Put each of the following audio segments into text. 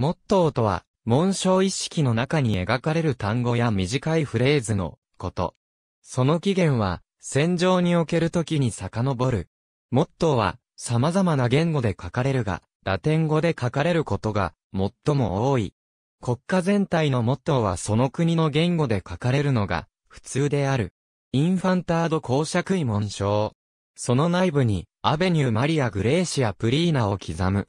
モットーとは、紋章意識の中に描かれる単語や短いフレーズのこと。その起源は、戦場における時に遡る。モットーは、様々な言語で書かれるが、ラテン語で書かれることが、最も多い。国家全体のモットーはその国の言語で書かれるのが、普通である。インファンタード公爵位紋章。その内部に、アベニューマリア・グレーシア・プリーナを刻む。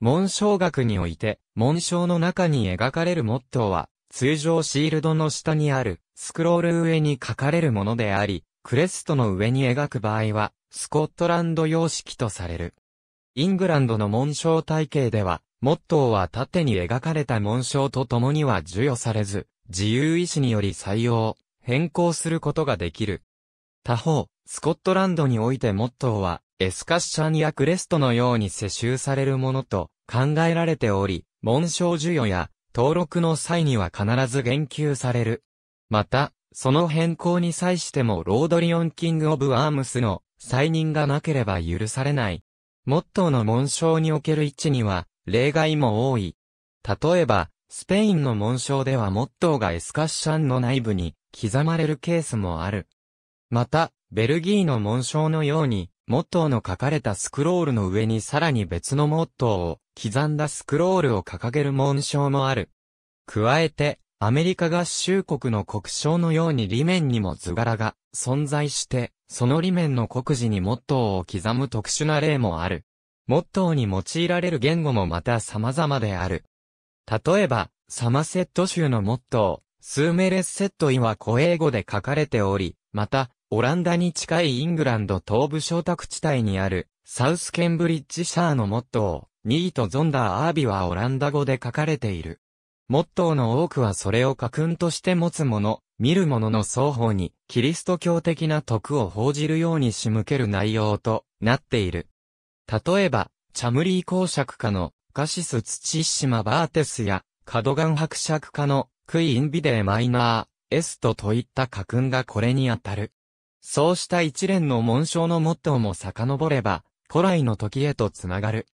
紋章学において、紋章の中に描かれるモットーは、通常シールドの下にある、スクロール上に書かれるものであり、クレストの上に描く場合は、スコットランド様式とされる。イングランドの紋章体系では、モットーは縦に描かれた紋章と共には授与されず、自由意志により採用、変更することができる。他方、スコットランドにおいてモットーは、エスカッシャンやクレストのように世襲されるものと考えられており、紋章授与や登録の際には必ず言及される。また、その変更に際してもロードリオンキング・オブ・アームスの再任がなければ許されない。モットーの紋章における位置には例外も多い。例えば、スペインの紋章ではモットーがエスカッシャンの内部に刻まれるケースもある。また、ベルギーの紋章のようにモットーの書かれたスクロールの上にさらに別のモットーを刻んだスクロールを掲げる紋章もある。加えて、アメリカ合衆国の国章のように裏面にも図柄が存在して、その裏面の国字にモットーを刻む特殊な例もある。モットーに用いられる言語もまた様々である。例えば、サマセット州のモットー、スーメレッセットイは古英語で書かれており、また、オランダに近いイングランド東部小宅地帯にある、サウスケンブリッジシャーのモットー、ニート・ゾンダー・アービはオランダ語で書かれている。モットーの多くはそれを家訓として持つ者、見る者の双方に、キリスト教的な徳を報じるように仕向ける内容となっている。例えば、チャムリー公爵家のカシス・ツチシマ・バーテスや、カドガン伯爵家のクイーン・ビデー・マイナー、エストといった家訓がこれにあたる。そうした一連の紋章のモットーも遡れば、古来の時へとつながる。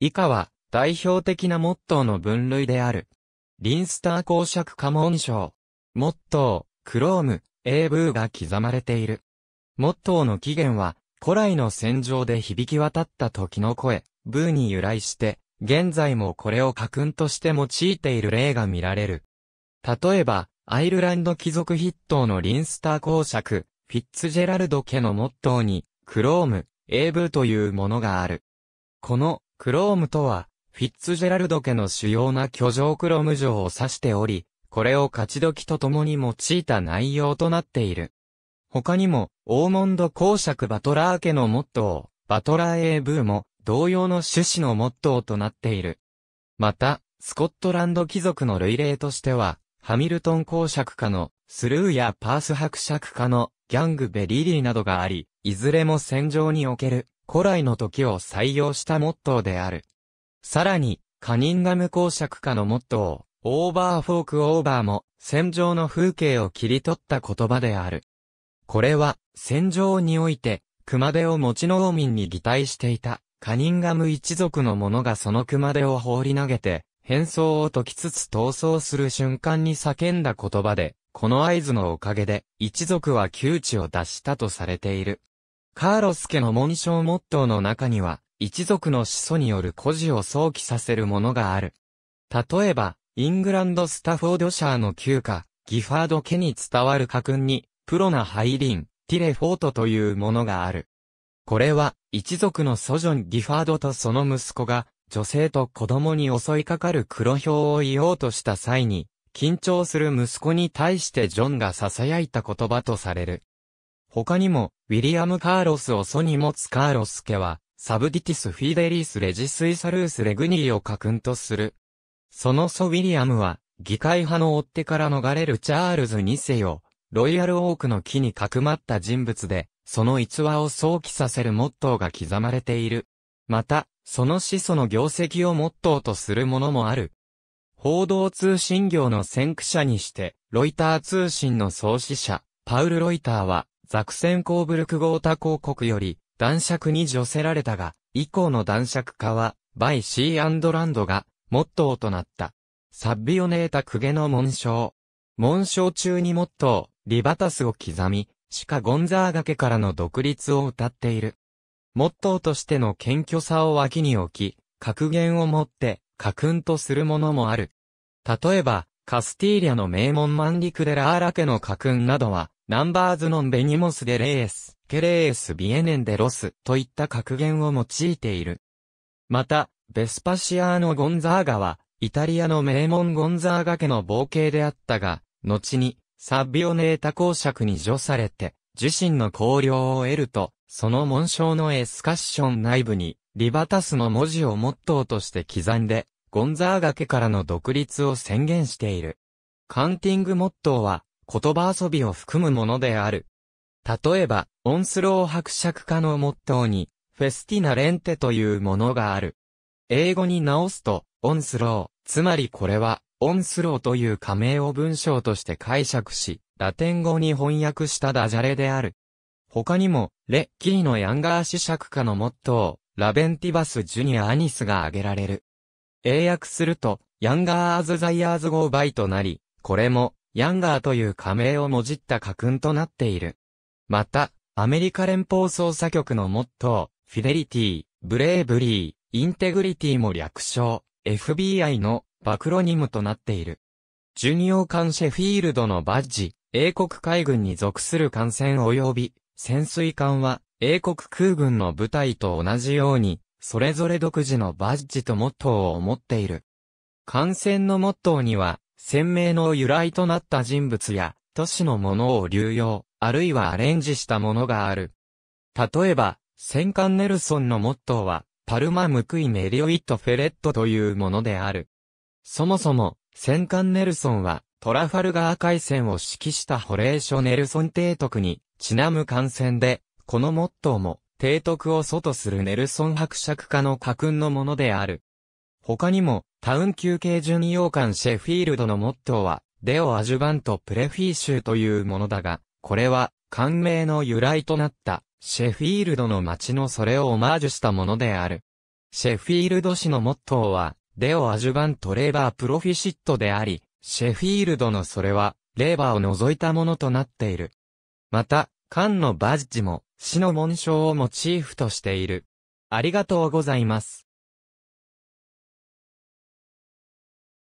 以下は、代表的なモットーの分類である。リンスター公爵家紋章。モットー、クローム、ーブーが刻まれている。モットーの起源は、古来の戦場で響き渡った時の声、ブーに由来して、現在もこれを家訓として用いている例が見られる。例えば、アイルランド貴族筆頭のリンスター公爵、フィッツジェラルド家のモットーに、クローム、英ーというものがある。この、クロームとは、フィッツジェラルド家の主要な居城クロム城を指しており、これを勝ち時と共に用いた内容となっている。他にも、オーモンド公爵バトラー家のモットー、バトラー英ブーも、同様の趣旨のモットーとなっている。また、スコットランド貴族の類例としては、ハミルトン公爵家のスルーやパース伯爵家のギャングベリリーなどがあり、いずれも戦場における古来の時を採用したモットーである。さらに、カニンガム公爵家のモットー、オーバーフォークオーバーも戦場の風景を切り取った言葉である。これは戦場において熊手を持ち農民に擬態していたカニンガム一族の者がその熊手を放り投げて変装を解きつつ逃走する瞬間に叫んだ言葉でこの合図のおかげで、一族は窮地を脱したとされている。カーロス家の紋章モットーの中には、一族の始祖による孤児を想起させるものがある。例えば、イングランドスタフォードシャーの旧家、ギファード家に伝わる家訓に、プロなハイリン、ティレフォートというものがある。これは、一族の祖女ギファードとその息子が、女性と子供に襲いかかる黒豹を言おうとした際に、緊張する息子に対してジョンが囁いた言葉とされる。他にも、ウィリアム・カーロスを祖に持つカーロス家は、サブディティス・フィデリース・レジスイサルース・レグニーを家訓とする。その祖ウィリアムは、議会派の追っ手から逃れるチャールズ2世を、ロイヤル・オークの木にかくまった人物で、その逸話を想起させるモットーが刻まれている。また、その始祖の業績をモットーとするものもある。報道通信業の先駆者にして、ロイター通信の創始者、パウル・ロイターは、ザクセン・コーブルク・ゴータ広告より、男爵に除せられたが、以降の男爵化は、バイ・シー・ランドが、モットーとなった。サッビオネータ・クゲの紋章。紋章中にモットー、リバタスを刻み、シカ・ゴンザーガ家からの独立を歌っている。モットーとしての謙虚さを脇に置き、格言を持って、家訓とするものもある。例えば、カスティーリャの名門マンリク・デ・ラーラ家の家訓などは、ナンバーズ・ノン・ベニモス・デ・レース、ケレース・ビエネン・デ・ロスといった格言を用いている。また、ベスパシアーノ・ゴンザーガは、イタリアの名門ゴンザーガ家の冒険であったが、後に、サッビオネータ公爵に除されて、自身の考領を得ると、その紋章のエスカッション内部に、リバタスの文字をモットーとして刻んで、ゴンザーガ家からの独立を宣言している。カンティングモットーは、言葉遊びを含むものである。例えば、オンスロー伯爵家のモットーに、フェスティナレンテというものがある。英語に直すと、オンスロー、つまりこれは、オンスローという仮名を文章として解釈し、ラテン語に翻訳したダジャレである。他にも、レ・ッキーのヤンガー子爵家のモットー、ラベンティバス・ジュニア・アニスが挙げられる。英訳すると、ヤンガー・アズ・ザイアーズ・ゴー・バイとなり、これも、ヤンガーという仮名をもじった家訓となっている。また、アメリカ連邦捜査局のモットー、フィデリティ、ブレイブリー、インテグリティも略称、FBI のバクロニムとなっている。巡洋艦シェフィールドのバッジ、英国海軍に属する艦船及び、潜水艦は、英国空軍の部隊と同じように、それぞれ独自のバッジとモットーを持っている。感染のモットーには、鮮明の由来となった人物や、都市のものを流用、あるいはアレンジしたものがある。例えば、戦艦ネルソンのモットーは、パルマムクイメリオイットフェレットというものである。そもそも、戦艦ネルソンは、トラファルガー海戦を指揮したホレーショ・ネルソン提督に、ちなむ艦船で、このモットーも、提督を祖とするネルソン伯爵家の家訓のものである。他にも、タウン休憩。巡洋艦シェフィールドのモットーは、デオアジュバントプレフィーシュというものだが、これは、官名の由来となった、シェフィールドの町のそれをオマージュしたものである。シェフィールド市のモットーは、デオアジュバントレーバープロフィシットであり、シェフィールドのそれは、レーバーを除いたものとなっている。また、缶のバッジも、死の紋章をモチーフとしている。ありがとうございます。